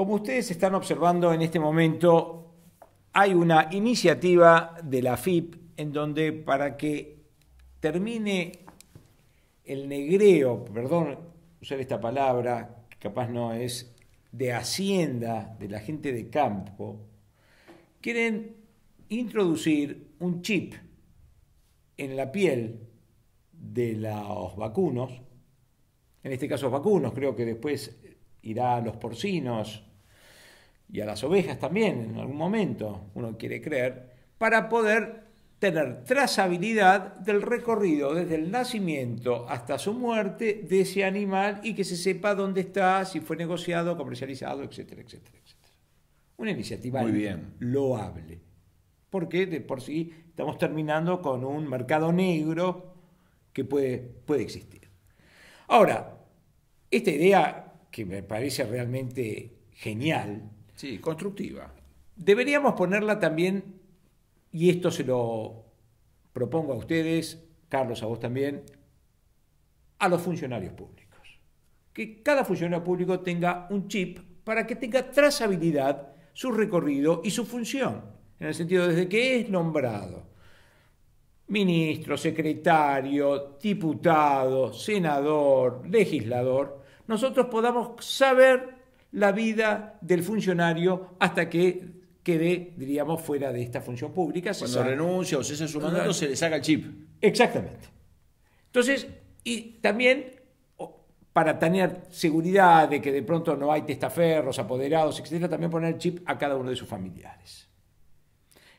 Como ustedes están observando en este momento, hay una iniciativa de la FIP en donde para que termine el negreo, perdón usar esta palabra, capaz no es de hacienda, de la gente de campo, quieren introducir un chip en la piel de los vacunos, en este caso vacunos, creo que después irá a los porcinos, y a las ovejas también en algún momento, uno quiere creer, para poder tener trazabilidad del recorrido desde el nacimiento hasta su muerte de ese animal y que se sepa dónde está, si fue negociado, comercializado, etcétera, etcétera, etcétera. Una iniciativa Muy bien. loable, porque de por sí estamos terminando con un mercado negro que puede, puede existir. Ahora, esta idea que me parece realmente genial, Sí, constructiva. Deberíamos ponerla también, y esto se lo propongo a ustedes, Carlos, a vos también, a los funcionarios públicos. Que cada funcionario público tenga un chip para que tenga trazabilidad su recorrido y su función, en el sentido desde que es nombrado ministro, secretario, diputado, senador, legislador, nosotros podamos saber la vida del funcionario hasta que quede, diríamos, fuera de esta función pública. Cuando renuncia o cese su mandato, se le saca el chip. Exactamente. Entonces, y también para tener seguridad de que de pronto no hay testaferros, apoderados, etcétera, también poner el chip a cada uno de sus familiares.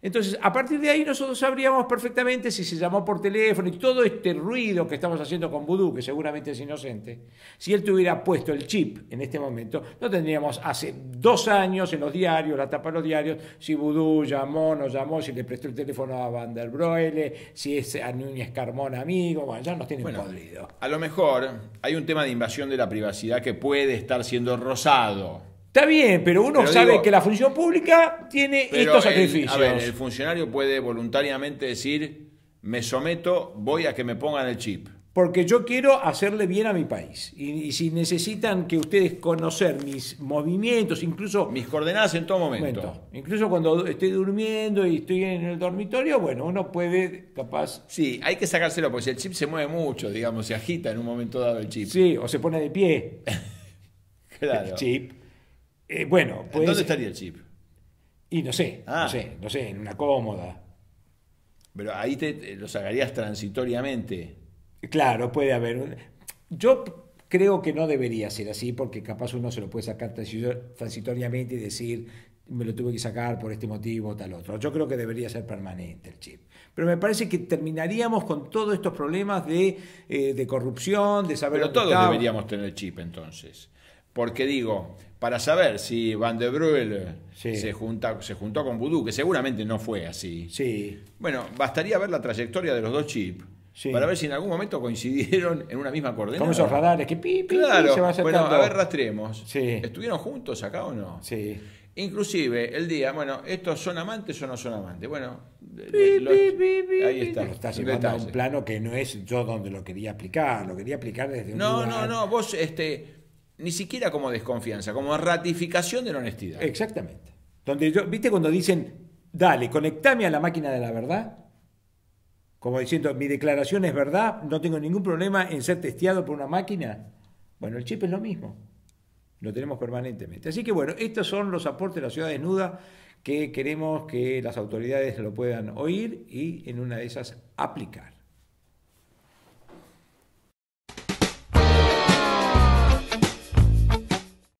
Entonces, a partir de ahí nosotros sabríamos perfectamente si se llamó por teléfono y todo este ruido que estamos haciendo con Vudú, que seguramente es inocente, si él tuviera puesto el chip en este momento, no tendríamos hace dos años en los diarios, la tapa de los diarios, si Vudú llamó, no llamó, si le prestó el teléfono a Van der Broele, si es a Núñez Carmón amigo, bueno, ya nos tienen bueno, podrido. A lo mejor hay un tema de invasión de la privacidad que puede estar siendo rozado. Está bien, pero uno sabe que la función pública tiene estos sacrificios. El, a ver, el funcionario puede voluntariamente decir, me someto, voy a que me pongan el chip. Porque yo quiero hacerle bien a mi país. Y, si necesitan que ustedes conocer mis movimientos, incluso... Mis coordenadas en todo momento. Incluso cuando estoy durmiendo y estoy en el dormitorio, bueno, uno puede capaz... Sí, hay que sacárselo, porque si el chip se mueve mucho, digamos, se agita en un momento dado el chip. Sí, o se pone de pie. claro. El chip. Eh, bueno, pues, ¿Dónde estaría el chip? Y no sé, no ah. sé, no sé, en una cómoda. Pero ahí te, lo sacarías transitoriamente. Claro, puede haber. Yo creo que no debería ser así porque capaz uno se lo puede sacar transitoriamente y decir, me lo tuve que sacar por este motivo o tal otro. Yo creo que debería ser permanente el chip. Pero me parece que terminaríamos con todos estos problemas de, eh, de corrupción, de saber... Pero todos deberíamos tener el chip entonces. Porque digo, para saber si Van de Bruel se, junta, se juntó con Boudou, que seguramente no fue así. Sí. Bueno, bastaría ver la trayectoria de los dos chips. Para ver si en algún momento coincidieron en una misma coordenada. Como esos radares que pi, pi, claro. Bueno, a ver, rastremos. ¿Estuvieron juntos acá o no? Sí. Inclusive el día, bueno, estos son amantes o no son amantes. Bueno, ahí está. está estás llevando un plano que no es yo donde lo quería aplicar, lo quería aplicar desde un No, no, no, vos este ni siquiera como desconfianza, como ratificación de la honestidad. Exactamente. Donde yo, ¿viste cuando dicen, dale, conectame a la máquina de la verdad? Como diciendo, mi declaración es verdad, no tengo ningún problema en ser testeado por una máquina. Bueno, el chip es lo mismo. Lo tenemos permanentemente. Así que bueno, estos son los aportes de la ciudad desnuda que queremos que las autoridades lo puedan oír y en una de esas aplicar.